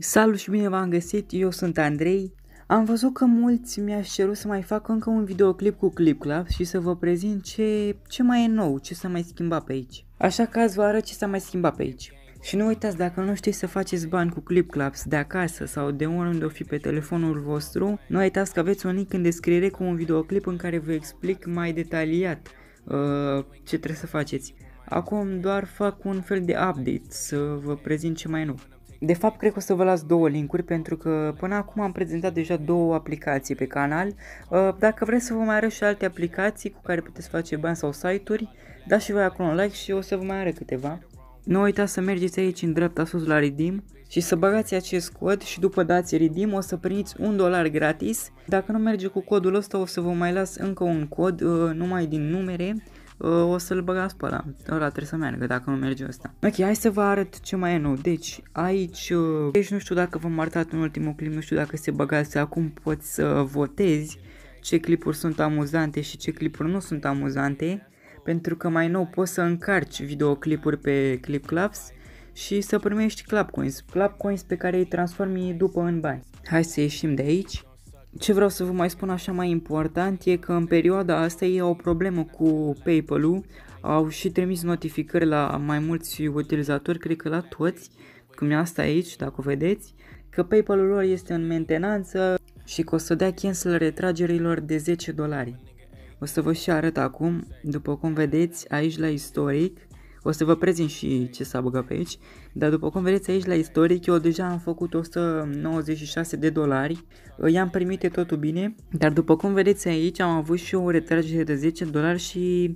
Salut și bine v-am găsit, eu sunt Andrei. Am văzut că mulți mi-aș cerut să mai fac încă un videoclip cu Clip Club și să vă prezint ce, ce mai e nou, ce s-a mai schimbat pe aici. Așa că azi vă arăt ce s-a mai schimbat pe aici. Și nu uitați, dacă nu știți să faceți bani cu Clip Clubs de acasă sau de oriunde o fi pe telefonul vostru, nu uitați că aveți un link în descriere cu un videoclip în care vă explic mai detaliat uh, ce trebuie să faceți. Acum doar fac un fel de update să vă prezint ce mai e nou. De fapt, cred că o să vă las două linkuri pentru că până acum am prezentat deja două aplicații pe canal. Uh, dacă vreți să vă mai arăt și alte aplicații cu care puteți face bani sau site-uri, dați și voi acolo un like și o să vă mai arăt câteva. Nu uitați să mergeți aici în dreapta sus la Redeem și să băgați acest cod și după dați Redeem o să primiți un dolar gratis. Dacă nu merge cu codul ăsta o să vă mai las încă un cod uh, numai din numere o să-l băgați pe ăla. Ăla trebuie să meargă dacă nu merge ăsta. Ok, hai să vă arăt ce mai e nou. Deci, aici, uh, deci nu știu dacă v-am arătat în ultimul clip, nu știu dacă se băgați acum, poți să votezi ce clipuri sunt amuzante și ce clipuri nu sunt amuzante. Pentru că mai nou poți să încarci videoclipuri pe ClipClaps și să primești Clap coins, Clap coins pe care îi transformi după în bani. Hai să ieșim de aici ce vreau să vă mai spun așa mai important e că în perioada asta ei au o problemă cu PayPal-ul, au și trimis notificări la mai mulți utilizatori, cred că la toți, cum e asta aici, dacă o vedeți, că PayPal-ul lor este în mentenanță și că o să dea cancel retragerilor de 10 dolari. O să vă și arăt acum, după cum vedeți, aici la istoric, o să vă prezint și ce s-a băgat pe aici, dar după cum vedeți aici la istoric, eu deja am făcut 196 de dolari, ă, i-am primit totul bine, dar după cum vedeți aici am avut și o retragere de 10 dolari și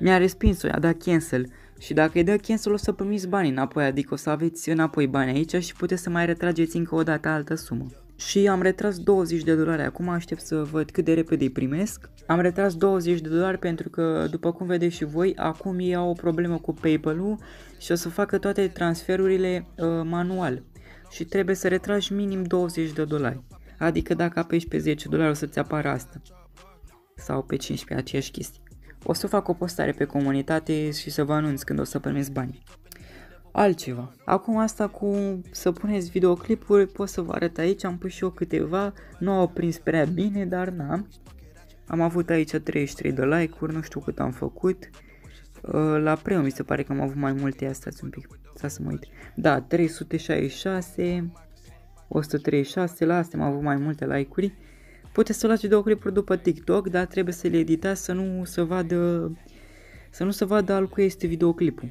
mi-a respins-o, i-a dat cancel. Și dacă îi dă cancel o să primiți banii înapoi, adică o să aveți înapoi bani aici și puteți să mai retrageți încă o dată altă sumă și am retras 20 de dolari acum, aștept să văd cât de repede îi primesc. Am retras 20 de dolari pentru că, după cum vedeți și voi, acum ei au o problemă cu PayPal-ul și o să facă toate transferurile uh, manual și trebuie să retragi minim 20 de dolari. Adică dacă apeși pe 10 dolari o să-ți apară asta. Sau pe 15, aceeași chestie. O să fac o postare pe comunitate și să vă anunț când o să primesc bani altceva. Acum asta cu să puneți videoclipuri, pot să vă arăt aici, am pus și eu câteva, nu au prins prea bine, dar na. Am avut aici 33 de like-uri, nu știu cât am făcut. Uh, la preu mi se pare că am avut mai multe, asta un pic, să să mă uit. Da, 366, 136, la astea am avut mai multe like-uri. Puteți să luați videoclipuri după TikTok, dar trebuie să le editați să nu se vadă, să nu se vadă al cui este videoclipul.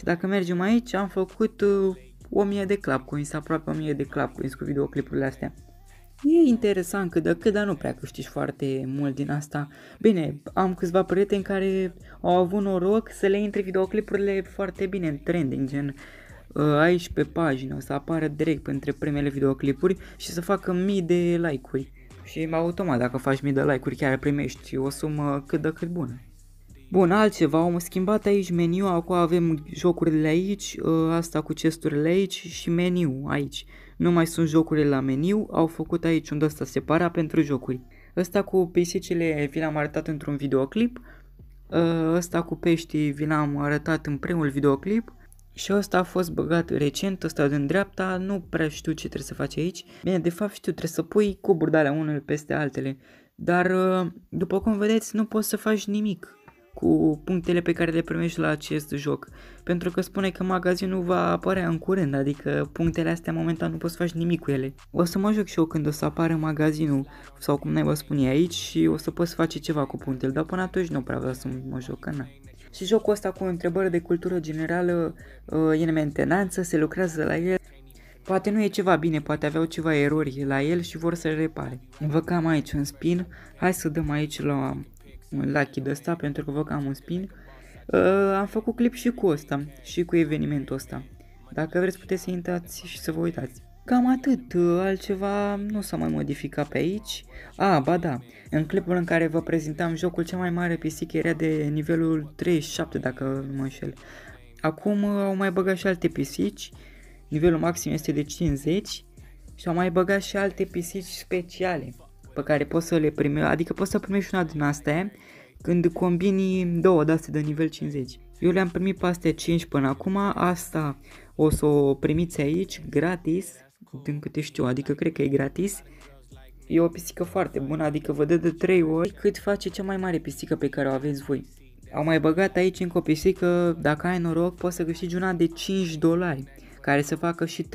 Și dacă mergem aici, am făcut uh, 1000 de coins, aproape 1000 de coins cu videoclipurile astea. E interesant cât de cât, dar nu prea câștigi foarte mult din asta. Bine, am câțiva prieteni care au avut noroc să le intre videoclipurile foarte bine în trending, gen uh, aici pe pagină, o să apară direct între primele videoclipuri și să facă mii de like-uri. Și automat, dacă faci mii de like-uri, chiar primești o sumă cât de cât bună. Bun, altceva, am schimbat aici meniu, acum avem jocurile aici, ă, asta cu chesturile aici și meniu aici. Nu mai sunt jocurile la meniu, au făcut aici unde ăsta separa pentru jocuri. Ăsta cu pisicile vi l-am arătat într-un videoclip, ă, ăsta cu peștii vi l-am arătat în primul videoclip și ăsta a fost băgat recent, ăsta din dreapta, nu prea știu ce trebuie să faci aici. Bine, de fapt știu, trebuie să pui cuburi de alea unele peste altele, dar ă, după cum vedeți nu poți să faci nimic cu punctele pe care le primești la acest joc. Pentru că spune că magazinul va apărea în curând, adică punctele astea momentan nu poți face nimic cu ele. O să mă joc și eu când o să apară magazinul sau cum ne naiba spune aici și o să poți face ceva cu punctele, dar până atunci nu prea vreau să mă joc, că na. Și jocul ăsta cu întrebare de cultură generală uh, e în mentenanță, se lucrează la el, Poate nu e ceva bine, poate aveau ceva erori la el și vor să le repare. Vă cam aici un spin, hai să dăm aici la un lucky de ăsta pentru că văd că am un spin. Uh, am făcut clip și cu ăsta și cu evenimentul ăsta. Dacă vreți puteți să intrați și să vă uitați. Cam atât, uh, altceva nu s-a mai modificat pe aici. A, ah, ba da, în clipul în care vă prezentam jocul, cea mai mare pisică era de nivelul 37, dacă nu mă înșel. Acum uh, au mai băgat și alte pisici, nivelul maxim este de 50 și au mai băgat și alte pisici speciale pe care poți să le primești, adică poți să primești una din astea când combini două de astea de nivel 50. Eu le-am primit pe astea 5 până acum, asta o să o primiți aici gratis, din câte știu, adică cred că e gratis. E o pisică foarte bună, adică vă dă de 3 ori cât face cea mai mare pisică pe care o aveți voi. Au mai băgat aici încă o pisică, dacă ai noroc poți să câștigi una de 5 dolari care să facă și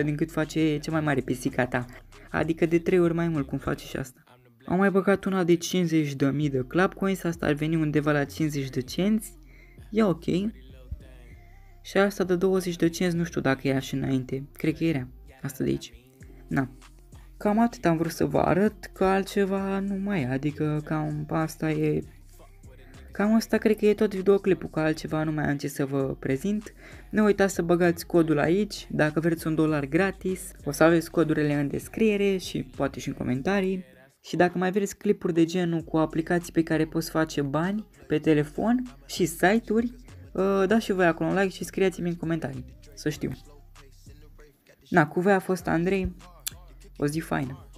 300% din cât face cea mai mare pisica ta, adică de 3 ori mai mult cum face și asta. Am mai băgat una de 50.000 de club coins, asta ar veni undeva la 50 de cenți, e ok. Și asta de 20 de cenți nu știu dacă e așa înainte, cred că era asta de aici. Na, cam atât am vrut să vă arăt, că altceva nu mai e, adică cam asta e Cam asta cred că e tot videoclipul, ca altceva nu mai am ce să vă prezint. Nu uitați să băgați codul aici, dacă vreți un dolar gratis, o să aveți codurile în descriere și poate și în comentarii. Și dacă mai vreți clipuri de genul cu aplicații pe care poți face bani pe telefon și site-uri, uh, dați și voi acolo un like și scrieți-mi în comentarii, să știu. Na, cu voi a fost Andrei, o zi faină!